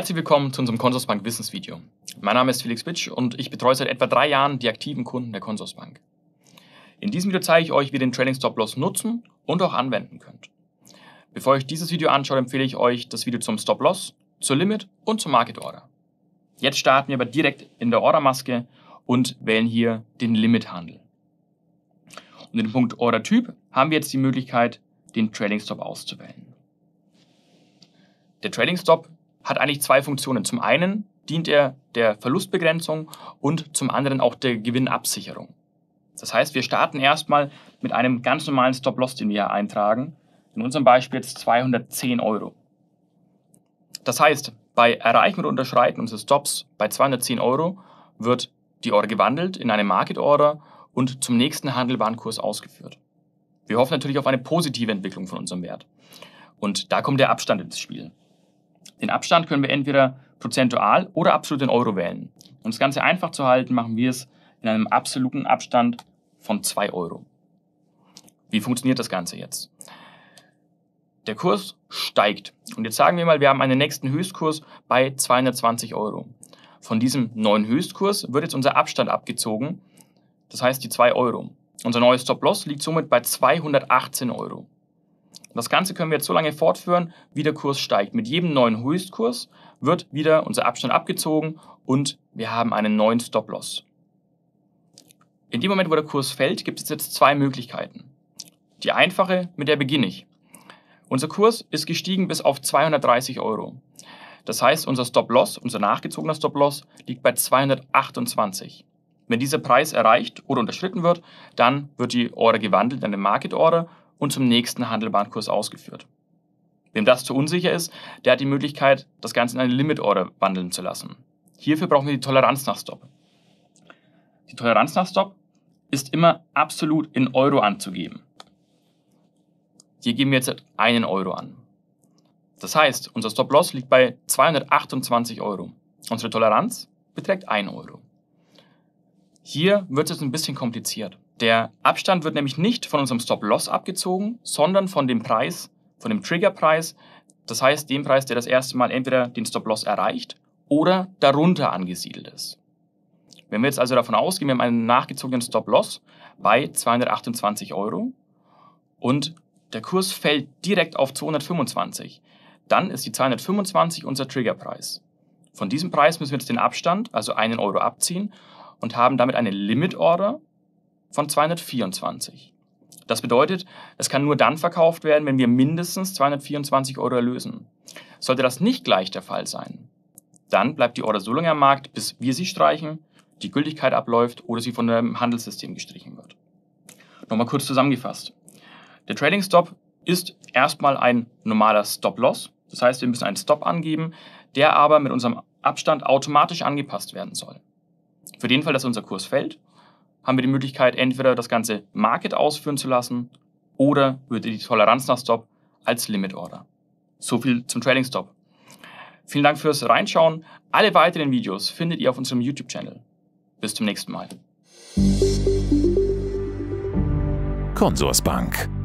Herzlich willkommen zu unserem Consorsbank Wissensvideo. Mein Name ist Felix Bitsch und ich betreue seit etwa drei Jahren die aktiven Kunden der Consorsbank. In diesem Video zeige ich euch, wie ihr den Trading Stop Loss nutzen und auch anwenden könnt. Bevor ich dieses Video anschaue, empfehle ich euch das Video zum Stop Loss, zur Limit und zur Market Order. Jetzt starten wir aber direkt in der Ordermaske und wählen hier den Limithandel. Und in dem Punkt Order Typ haben wir jetzt die Möglichkeit, den Trading Stop auszuwählen. Der Trading Stop hat eigentlich zwei Funktionen. Zum einen dient er der Verlustbegrenzung und zum anderen auch der Gewinnabsicherung. Das heißt, wir starten erstmal mit einem ganz normalen Stop-Loss, den wir eintragen. In unserem Beispiel jetzt 210 Euro. Das heißt, bei Erreichen und Unterschreiten unseres Stops bei 210 Euro wird die Order gewandelt in eine Market Order und zum nächsten handelbaren Kurs ausgeführt. Wir hoffen natürlich auf eine positive Entwicklung von unserem Wert. Und da kommt der Abstand ins Spiel. Den Abstand können wir entweder prozentual oder absolut in Euro wählen. Um das Ganze einfach zu halten, machen wir es in einem absoluten Abstand von 2 Euro. Wie funktioniert das Ganze jetzt? Der Kurs steigt. Und jetzt sagen wir mal, wir haben einen nächsten Höchstkurs bei 220 Euro. Von diesem neuen Höchstkurs wird jetzt unser Abstand abgezogen, das heißt die 2 Euro. Unser neues Stop-Loss liegt somit bei 218 Euro. Das Ganze können wir jetzt so lange fortführen, wie der Kurs steigt. Mit jedem neuen Höchstkurs wird wieder unser Abstand abgezogen und wir haben einen neuen Stop-Loss. In dem Moment, wo der Kurs fällt, gibt es jetzt zwei Möglichkeiten. Die einfache, mit der beginne ich. Unser Kurs ist gestiegen bis auf 230 Euro. Das heißt, unser Stop-Loss, unser nachgezogener Stop-Loss liegt bei 228. Wenn dieser Preis erreicht oder unterschritten wird, dann wird die Order gewandelt in eine Market Order und zum nächsten handelbaren Kurs ausgeführt. Wem das zu unsicher ist, der hat die Möglichkeit, das Ganze in eine Limit Order wandeln zu lassen. Hierfür brauchen wir die Toleranz nach Stop. Die Toleranz nach Stop ist immer absolut in Euro anzugeben. Hier geben wir jetzt einen Euro an. Das heißt, unser Stop-Loss liegt bei 228 Euro. Unsere Toleranz beträgt 1 Euro. Hier wird es ein bisschen kompliziert. Der Abstand wird nämlich nicht von unserem Stop-Loss abgezogen, sondern von dem Preis, von dem Triggerpreis, das heißt dem Preis, der das erste Mal entweder den Stop-Loss erreicht oder darunter angesiedelt ist. Wenn wir jetzt also davon ausgehen, wir haben einen nachgezogenen Stop-Loss bei 228 Euro und der Kurs fällt direkt auf 225, dann ist die 225 unser Triggerpreis. Von diesem Preis müssen wir jetzt den Abstand, also einen Euro abziehen und haben damit eine Limit Order von 224. Das bedeutet, es kann nur dann verkauft werden, wenn wir mindestens 224 Euro erlösen. Sollte das nicht gleich der Fall sein, dann bleibt die Order so lange am Markt, bis wir sie streichen, die Gültigkeit abläuft oder sie von dem Handelssystem gestrichen wird. Nochmal kurz zusammengefasst. Der Trading Stop ist erstmal ein normaler Stop-Loss. Das heißt, wir müssen einen Stop angeben, der aber mit unserem Abstand automatisch angepasst werden soll. Für den Fall, dass unser Kurs fällt, haben wir die Möglichkeit, entweder das Ganze Market ausführen zu lassen oder würde die Toleranz nach Stop als Limit Order. So viel zum Trading Stop. Vielen Dank fürs Reinschauen. Alle weiteren Videos findet ihr auf unserem YouTube-Channel. Bis zum nächsten Mal. Consorsbank.